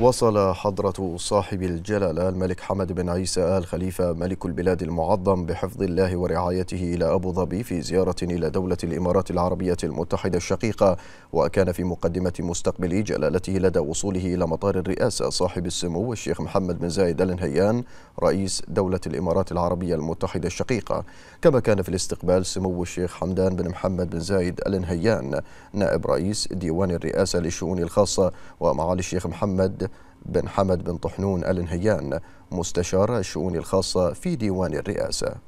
وصل حضرة صاحب الجلالة الملك حمد بن عيسى آل خليفة ملك البلاد المعظم بحفظ الله ورعايته إلى أبو ظبي في زيارة إلى دولة الإمارات العربية المتحدة الشقيقة وكان في مقدمة مستقبل جلالته لدى وصوله إلى مطار الرئاسة صاحب السمو الشيخ محمد بن زايد آل نهيان رئيس دولة الإمارات العربية المتحدة الشقيقة كما كان في الاستقبال سمو الشيخ حمدان بن محمد بن زايد آل نهيان نائب رئيس ديوان الرئاسة للشؤون الخاصة ومعالي الشيخ محمد بن حمد بن طحنون الانهيان مستشار الشؤون الخاصة في ديوان الرئاسة